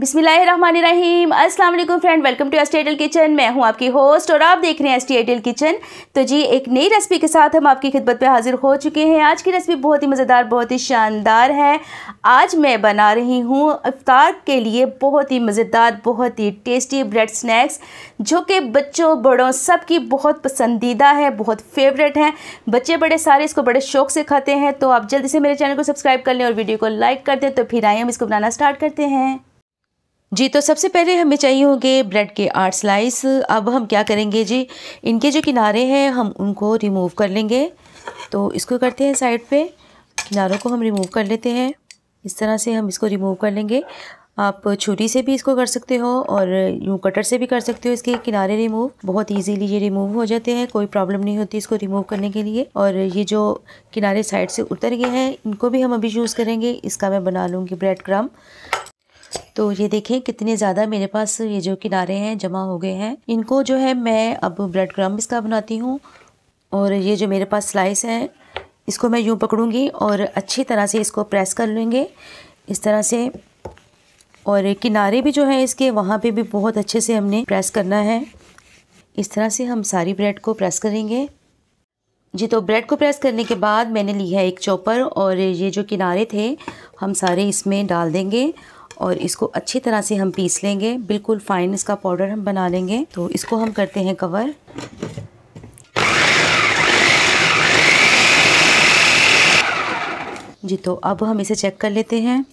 बिसमीम अस्सलाम वालेकुम friend welcome to S T kitchen मैं हूं आपकी होस्ट और आप देख रहे हैं एस टी किचन तो जी एक नई रेसिपी के साथ हम आपकी खिदमत पे हाजिर हो चुके हैं आज की रेसिपी बहुत ही मज़ेदार बहुत ही शानदार है आज मैं बना रही हूं इफ्तार के लिए बहुत ही मज़ेदार बहुत ही टेस्टी ब्रेड स्नैक्स जो कि बच्चों बड़ों सब की बहुत पसंदीदा है बहुत फेवरेट हैं बच्चे बड़े सारे इसको बड़े शौक से खाते हैं तो आप जल्दी से मेरे चैनल को सब्सक्राइब कर लें और वीडियो को लाइक कर दें तो फिर आए हम इसको बनाना स्टार्ट करते हैं जी तो सबसे पहले हमें चाहिए होंगे ब्रेड के आठ स्लाइस अब हम क्या करेंगे जी इनके जो किनारे हैं हम उनको रिमूव कर लेंगे तो इसको करते हैं साइड पे किनारों को हम रिमूव कर लेते हैं इस तरह से हम इसको रिमूव कर लेंगे आप छुरी से भी इसको कर सकते हो और यूँ कटर से भी कर सकते हो इसके किनारे रिमूव बहुत इजीली ये रिमूव हो जाते हैं कोई प्रॉब्लम नहीं होती इसको रिमूव करने के लिए और ये जो किनारे साइड से उतर गए हैं इनको भी हम अभी यूज़ करेंगे इसका मैं बना लूँगी ब्रेड क्रम तो ये देखें कितने ज़्यादा मेरे पास ये जो किनारे हैं जमा हो गए हैं इनको जो है मैं अब ब्रेड क्रम इसका बनाती हूँ और ये जो मेरे पास स्लाइस है इसको मैं यूँ पकड़ूँगी और अच्छी तरह से इसको प्रेस कर लूँगे इस तरह से और किनारे भी जो है इसके वहाँ पे भी बहुत अच्छे से हमने प्रेस करना है इस तरह से हम सारी ब्रेड को प्रेस करेंगे जी तो ब्रेड को प्रेस करने के बाद मैंने ली है एक चॉपर और ये जो किनारे थे हम सारे इसमें डाल देंगे और इसको अच्छी तरह से हम पीस लेंगे बिल्कुल फाइन इसका पाउडर हम बना लेंगे तो इसको हम करते हैं कवर जी तो अब हम इसे चेक कर लेते हैं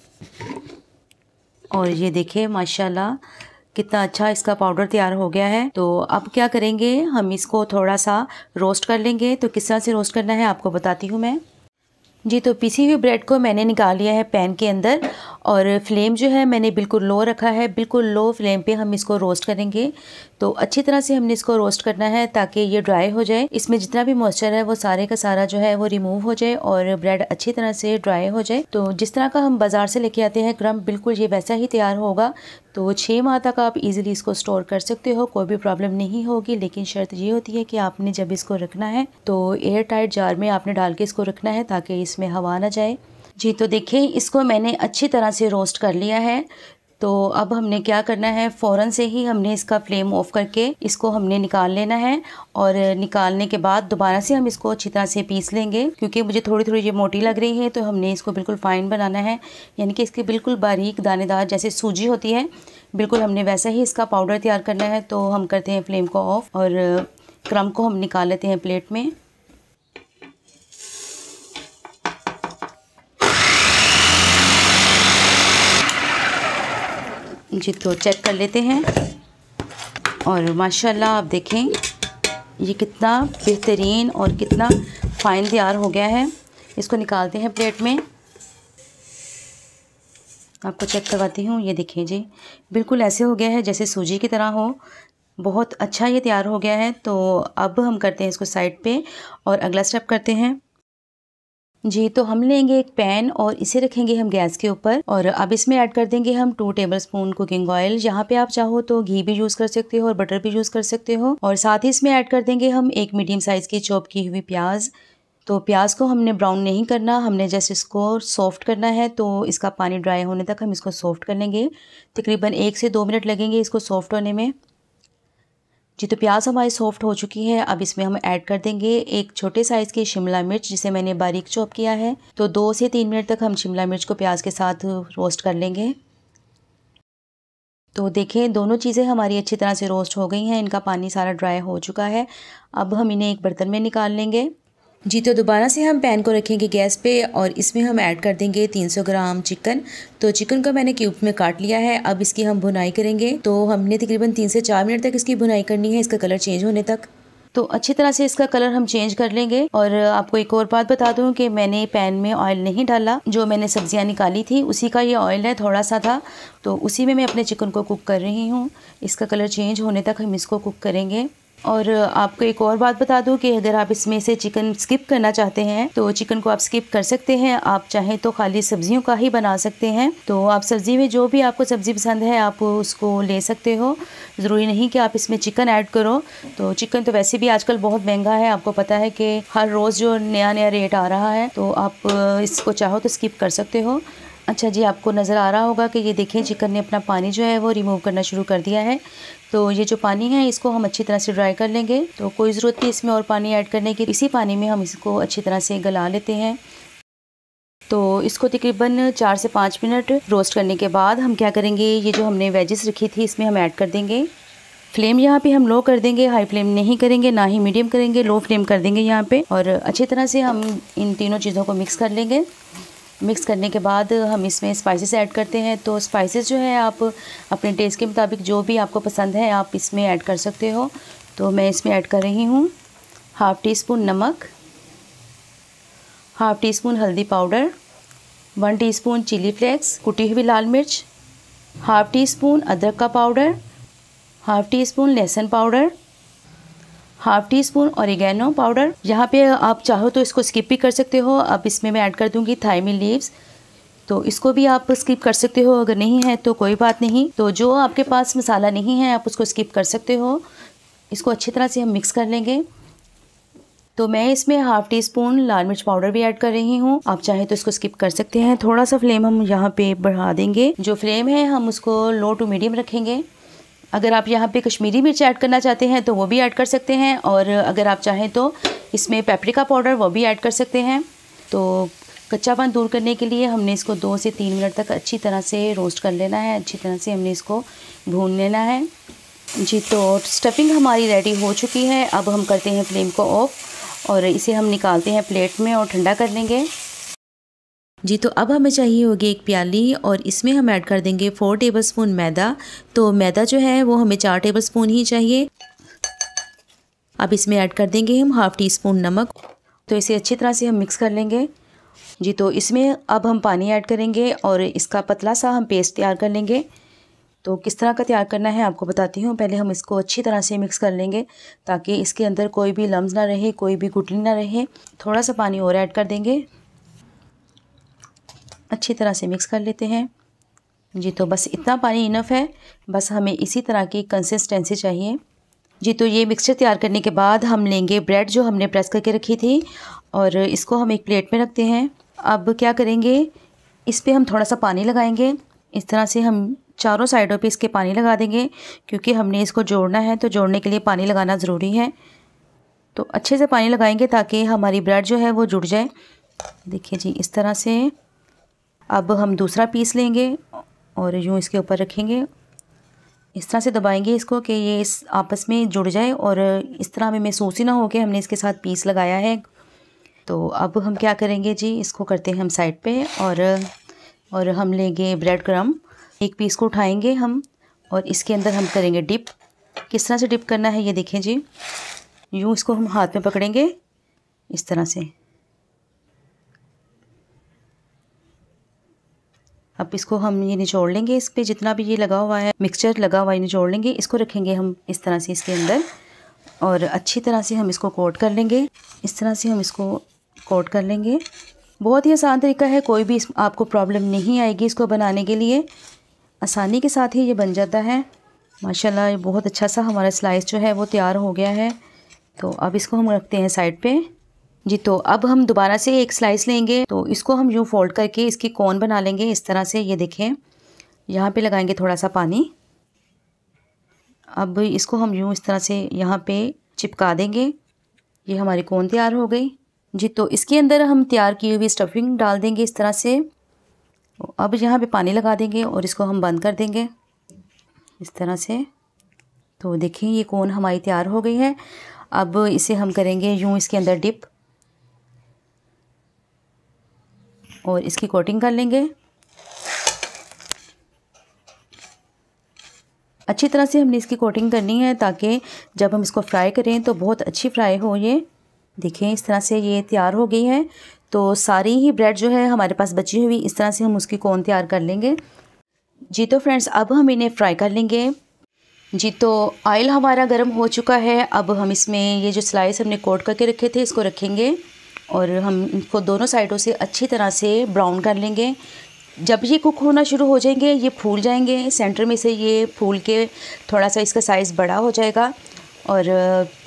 और ये देखिए माशाल्लाह कितना अच्छा इसका पाउडर तैयार हो गया है तो अब क्या करेंगे हम इसको थोड़ा सा रोस्ट कर लेंगे तो किस तरह से रोस्ट करना है आपको बताती हूँ मैं जी तो पिसी हुई ब्रेड को मैंने निकाल लिया है पैन के अंदर और फ्लेम जो है मैंने बिल्कुल लो रखा है बिल्कुल लो फ्लेम पे हम इसको रोस्ट करेंगे तो अच्छी तरह से हमने इसको रोस्ट करना है ताकि ये ड्राई हो जाए इसमें जितना भी मॉइस्चर है वो सारे का सारा जो है वो रिमूव हो जाए और ब्रेड अच्छी तरह से ड्राई हो जाए तो जिस तरह का हम बाजार से लेके आते हैं क्रम बिल्कुल ये वैसा ही तैयार होगा तो छः माह तक आप इजीली इसको स्टोर कर सकते हो कोई भी प्रॉब्लम नहीं होगी लेकिन शर्त ये होती है कि आपने जब इसको रखना है तो एयर टाइट जार में आपने डाल के इसको रखना है ताकि इसमें हवा ना जाए जी तो देखिए इसको मैंने अच्छी तरह से रोस्ट कर लिया है तो अब हमने क्या करना है फ़ौरन से ही हमने इसका फ्लेम ऑफ करके इसको हमने निकाल लेना है और निकालने के बाद दोबारा से हम इसको अच्छी तरह से पीस लेंगे क्योंकि मुझे थोड़ी थोड़ी ये मोटी लग रही है तो हमने इसको बिल्कुल फ़ाइन बनाना है यानी कि इसके बिल्कुल बारीक दानेदार जैसे सूजी होती है बिल्कुल हमने वैसा ही इसका पाउडर तैयार करना है तो हम करते हैं फ्लेम को ऑफ़ और क्रम को हम निकाल लेते हैं प्लेट में जी तो चेक कर लेते हैं और माशाल्लाह आप देखें ये कितना बेहतरीन और कितना फ़ाइन तैयार हो गया है इसको निकालते हैं प्लेट में आपको चेक करवाती हूँ ये देखें जी बिल्कुल ऐसे हो गया है जैसे सूजी की तरह हो बहुत अच्छा ये तैयार हो गया है तो अब हम करते हैं इसको साइड पे और अगला स्टेप करते हैं जी तो हम लेंगे एक पैन और इसे रखेंगे हम गैस के ऊपर और अब इसमें ऐड कर देंगे हम two tablespoon cooking oil यहाँ पे आप चाहो तो घी भी यूज़ कर सकते हो और बटर भी यूज़ कर सकते हो और साथ ही इसमें ऐड कर देंगे हम एक मीडियम साइज़ की चॉप की हुई प्याज तो प्याज को हमने ब्राउन नहीं करना हमने जस्ट इसको सॉफ़्ट करना है तो इसका पानी ड्राई होने तक हम इसको सॉफ़्ट कर लेंगे तकरीबन एक से दो मिनट लगेंगे इसको सॉफ़्ट होने में जी तो प्याज हमारी सॉफ्ट हो चुकी है अब इसमें हम ऐड कर देंगे एक छोटे साइज़ की शिमला मिर्च जिसे मैंने बारीक चॉप किया है तो दो से तीन मिनट तक हम शिमला मिर्च को प्याज के साथ रोस्ट कर लेंगे तो देखें दोनों चीज़ें हमारी अच्छी तरह से रोस्ट हो गई हैं इनका पानी सारा ड्राई हो चुका है अब हम इन्हें एक बर्तन में निकाल लेंगे जी तो दोबारा से हम पैन को रखेंगे गैस पे और इसमें हम ऐड कर देंगे 300 ग्राम चिकन तो चिकन को मैंने क्यूब में काट लिया है अब इसकी हम भुनाई करेंगे तो हमने तकरीबन तीन से चार मिनट तक इसकी भुनाई करनी है इसका कलर चेंज होने तक तो अच्छी तरह से इसका कलर हम चेंज कर लेंगे और आपको एक और बात बता दूं कि मैंने पैन में ऑयल नहीं डाला जो मैंने सब्जियां निकाली थी उसी का ये ऑयल है थोड़ा सा था तो उसी में मैं अपने चिकन को कुक कर रही हूँ इसका कलर चेंज होने तक हम इसको कुक करेंगे और आपको एक और बात बता दूँ कि अगर आप इसमें से चिकन स्किप करना चाहते हैं तो चिकन को आप स्किप कर सकते हैं आप चाहें तो खाली सब्जियों का ही बना सकते हैं तो आप सब्ज़ी में जो भी आपको सब्ज़ी पसंद है आप उसको ले सकते हो ज़रूरी नहीं कि आप इसमें चिकन ऐड करो तो चिकन तो वैसे भी आजकल बहुत महंगा है आपको पता है कि हर रोज़ जो नया नया रेट आ रहा है तो आप इसको चाहो तो स्किप कर सकते हो अच्छा जी आपको नज़र आ रहा होगा कि ये देखें चिकन ने अपना पानी जो है वो रिमूव करना शुरू कर दिया है तो ये जो पानी है इसको हम अच्छी तरह से ड्राई कर लेंगे तो कोई ज़रूरत नहीं इसमें और पानी ऐड करने की इसी पानी में हम इसको अच्छी तरह से गला लेते हैं तो इसको तकरीबन चार से पाँच मिनट रोस्ट करने के बाद हम क्या करेंगे ये जो हमने वेजेस रखी थी इसमें हम ऐड कर देंगे फ्लेम यहाँ पे हम लो कर देंगे हाई फ्लेम नहीं करेंगे ना ही मीडियम करेंगे लो फ्लेम कर देंगे यहाँ पे और अच्छी तरह से हम इन तीनों चीज़ों को मिक्स कर लेंगे मिक्स करने के बाद हम इसमें स्पाइसेस ऐड करते हैं तो स्पाइसेस जो है आप अपने टेस्ट के मुताबिक जो भी आपको पसंद है आप इसमें ऐड कर सकते हो तो मैं इसमें ऐड कर रही हूँ हाफ़ टी स्पून नमक हाफ़ टी स्पून हल्दी powder one teaspoon chilli flakes कुटी हुई लाल मिर्च हाफ़ टी स्पून अदरक का पाउडर हाफ़ टी स्पून लहसुन powder half teaspoon oregano powder यहाँ पे आप चाहो तो इसको स्किप भी कर सकते हो अब इसमें मैं ऐड कर दूँगी थाइमी लीव्स तो इसको भी आप स्किप कर सकते हो अगर नहीं है तो कोई बात नहीं तो जो आपके पास मसाला नहीं है आप उसको स्किप कर सकते हो इसको अच्छी तरह से हम मिक्स कर लेंगे तो मैं इसमें हाफ़ टी स्पून लाल मिर्च पाउडर भी ऐड कर रही हूँ आप चाहे तो इसको स्किप कर सकते हैं थोड़ा सा फ्लेम हम यहाँ पे बढ़ा देंगे जो फ्लेम है हम उसको लो टू मीडियम रखेंगे अगर आप यहाँ पे कश्मीरी मिर्च ऐड करना चाहते हैं तो वो भी ऐड कर सकते हैं और अगर आप चाहें तो इसमें पेपरिका पाउडर वो भी ऐड कर सकते हैं तो कच्चापन दूर करने के लिए हमने इसको दो से तीन मिनट तक अच्छी तरह से रोस्ट कर लेना है अच्छी तरह से हमने इसको भून लेना है जी तो स्टफिंग हमारी रेडी हो चुकी है अब हम करते हैं फ्लेम को ऑफ़ और इसे हम निकालते हैं प्लेट में और ठंडा कर लेंगे जी तो अब हमें चाहिए होगी एक प्याली और इसमें हम ऐड कर देंगे फ़ोर टेबलस्पून मैदा तो मैदा जो है वो हमें चार टेबलस्पून ही चाहिए अब इसमें ऐड कर देंगे हम हाफ़ टी स्पून नमक तो इसे अच्छी तरह से हम मिक्स कर लेंगे जी तो इसमें अब हम पानी ऐड करेंगे और इसका पतला सा हम पेस्ट तैयार कर लेंगे तो किस तरह का तैयार करना है आपको बताती हूँ पहले हम इसको अच्छी तरह से मिक्स कर लेंगे ताकि इसके अंदर कोई भी लम्ब ना रहे कोई भी गुटली ना रहे थोड़ा सा पानी और ऐड कर देंगे अच्छी तरह से मिक्स कर लेते हैं जी तो बस इतना पानी इनफ है बस हमें इसी तरह की कंसिस्टेंसी चाहिए जी तो ये मिक्सचर तैयार करने के बाद हम लेंगे ब्रेड जो हमने प्रेस करके रखी थी और इसको हम एक प्लेट में रखते हैं अब क्या करेंगे इस पर हम थोड़ा सा पानी लगाएंगे इस तरह से हम चारों साइडों पे इसके पानी लगा देंगे क्योंकि हमने इसको जोड़ना है तो जोड़ने के लिए पानी लगाना ज़रूरी है तो अच्छे से पानी लगाएंगे ताकि हमारी ब्रेड जो है वो जुड़ जाए देखिए जी इस तरह से अब हम दूसरा पीस लेंगे और यूँ इसके ऊपर रखेंगे इस तरह से दबाएंगे इसको कि ये इस आपस में जुड़ जाए और इस तरह हमें महसूस ही ना हो कि हमने इसके साथ पीस लगाया है तो अब हम क्या करेंगे जी इसको करते हैं हम साइड पे और और हम लेंगे ब्रेड क्रम एक पीस को उठाएंगे हम और इसके अंदर हम करेंगे डिप किस तरह से डिप करना है ये देखें जी यूँ इसको हम हाथ में पकड़ेंगे इस तरह से अब इसको हम ये निचोड़ लेंगे इस पर जितना भी ये लगा हुआ है मिक्सचर लगा हुआ है निचोड़ लेंगे इसको रखेंगे हम इस तरह से इसके अंदर और अच्छी तरह से हम इसको कोट कर लेंगे इस तरह से हम इसको कोट कर लेंगे बहुत ही आसान तरीका है कोई भी आपको प्रॉब्लम नहीं आएगी इसको बनाने के लिए आसानी के साथ ही ये बन जाता है माशाल्लाह ये बहुत अच्छा सा हमारा स्लाइस जो है वो तैयार हो गया है तो अब इसको हम रखते हैं साइड पे जी तो अब हम दोबारा से एक स्लाइस लेंगे तो इसको हम यूँ फोल्ड करके इसकी कोन बना लेंगे इस तरह से ये देखें यहाँ पे लगाएंगे थोड़ा सा पानी अब इसको हम यूँ इस तरह से यहाँ पे चिपका देंगे ये हमारी कोन तैयार हो गई जी तो इसके अंदर हम तैयार की हुई स्टफिंग डाल देंगे इस तरह से अब यहाँ पर पानी लगा देंगे और इसको हम बंद कर देंगे इस तरह से तो देखें ये कोन हमारी तैयार हो गई है अब इसे हम करेंगे यूँ इसके अंदर डिप और इसकी कोटिंग कर लेंगे अच्छी तरह से हमने इसकी कोटिंग करनी है ताकि जब हम इसको फ्राई करें तो बहुत अच्छी फ्राई हो ये देखें इस तरह से ये तैयार हो गई है तो सारी ही ब्रेड जो है हमारे पास बची हुई इस तरह से हम उसकी कोन तैयार कर लेंगे जी तो फ्रेंड्स अब हम इन्हें फ्राई कर लेंगे जी तो ऑयल हमारा गर्म हो चुका है अब हम इसमें ये जो स्लाइस हमने कोट करके रखे थे इसको रखेंगे और हम इनको दोनों साइडों से अच्छी तरह से ब्राउन कर लेंगे जब ये कुक होना शुरू हो जाएंगे ये फूल जाएंगे सेंटर में से ये फूल के थोड़ा सा इसका साइज़ बड़ा हो जाएगा और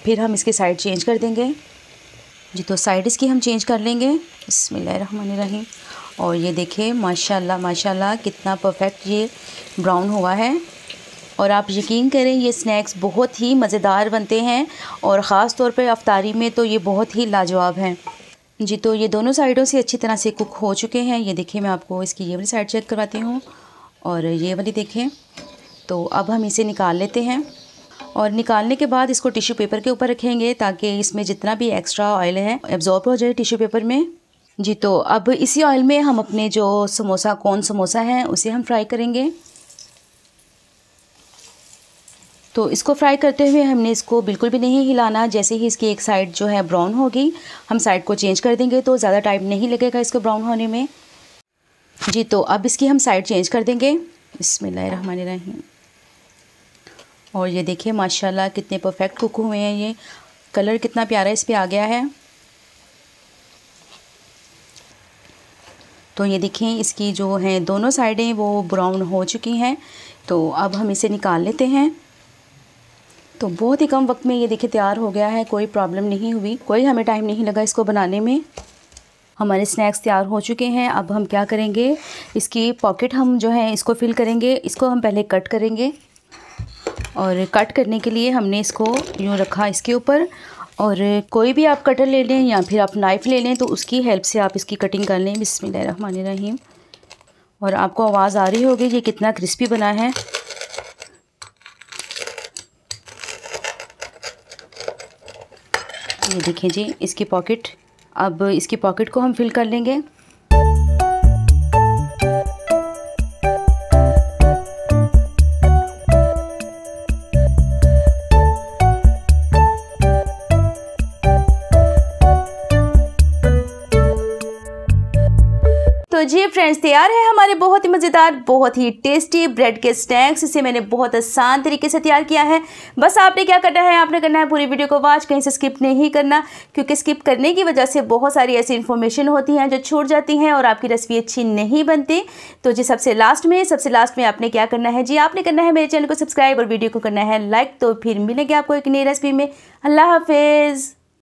फिर हम इसके साइड चेंज कर देंगे जी तो साइड इसकी हम चेंज कर लेंगे रही और ये देखें माशाल्लाह माशाल्लाह कितना परफेक्ट ये ब्राउन हुआ है और आप यकीन करें ये स्नैक्स बहुत ही मज़ेदार बनते हैं और ख़ास तौर पर अफ्तारी में तो ये बहुत ही लाजवाब हैं जी तो ये दोनों साइडों से अच्छी तरह से कुक हो चुके हैं ये देखिए मैं आपको इसकी ये वाली साइड चेक करवाती हूँ और ये वाली देखें तो अब हम इसे निकाल लेते हैं और निकालने के बाद इसको टिश्यू पेपर के ऊपर रखेंगे ताकि इसमें जितना भी एक्स्ट्रा ऑयल है एब्जॉर्ब हो जाए टिश्यू पेपर में जी तो अब इसी ऑयल में हम अपने जो समोसा कौन समोसा है उसे हम फ्राई करेंगे तो इसको फ्राई करते हुए हमने इसको बिल्कुल भी नहीं हिलाना जैसे ही इसकी एक साइड जो है ब्राउन होगी हम साइड को चेंज कर देंगे तो ज़्यादा टाइम नहीं लगेगा इसको ब्राउन होने में जी तो अब इसकी हम साइड चेंज कर देंगे रही और ये देखिए माशाल्लाह कितने परफेक्ट कुक हुए हैं ये कलर कितना प्यारा इस पर आ गया है तो ये देखें इसकी जो हैं दोनों साइडें वो ब्राउन हो चुकी हैं तो अब हम इसे निकाल लेते हैं तो बहुत ही कम वक्त में ये देखिए तैयार हो गया है कोई प्रॉब्लम नहीं हुई कोई हमें टाइम नहीं लगा इसको बनाने में हमारे स्नैक्स तैयार हो चुके हैं अब हम क्या करेंगे इसकी पॉकेट हम जो है इसको फिल करेंगे इसको हम पहले कट करेंगे और कट करने के लिए हमने इसको यूँ रखा इसके ऊपर और कोई भी आप कटर ले लें या फिर आप नाइफ़ ले लें तो उसकी हेल्प से आप इसकी कटिंग कर लें बिसमीम और आपको आवाज़ आ रही होगी ये कितना क्रिस्पी बना है ये देखिए जी इसकी पॉकेट अब इसकी पॉकेट को हम फिल कर लेंगे जी फ्रेंड्स तैयार है हमारे बहुत ही मज़ेदार बहुत ही टेस्टी ब्रेड के स्नैक्स इसे मैंने बहुत आसान तरीके से तैयार किया है बस आपने क्या करना है आपने करना है पूरी वीडियो को वॉच कहीं से स्किप नहीं करना क्योंकि स्किप करने की वजह से बहुत सारी ऐसी इन्फॉर्मेशन होती हैं जो छूट जाती हैं और आपकी रेसिपी अच्छी नहीं बनती तो जी सबसे लास्ट में सबसे लास्ट में आपने क्या करना है जी आपने करना है मेरे चैनल को सब्सक्राइब और वीडियो को करना है लाइक तो फिर मिलेंगे आपको एक नई रेसिपी में अल्लाह हाफिज़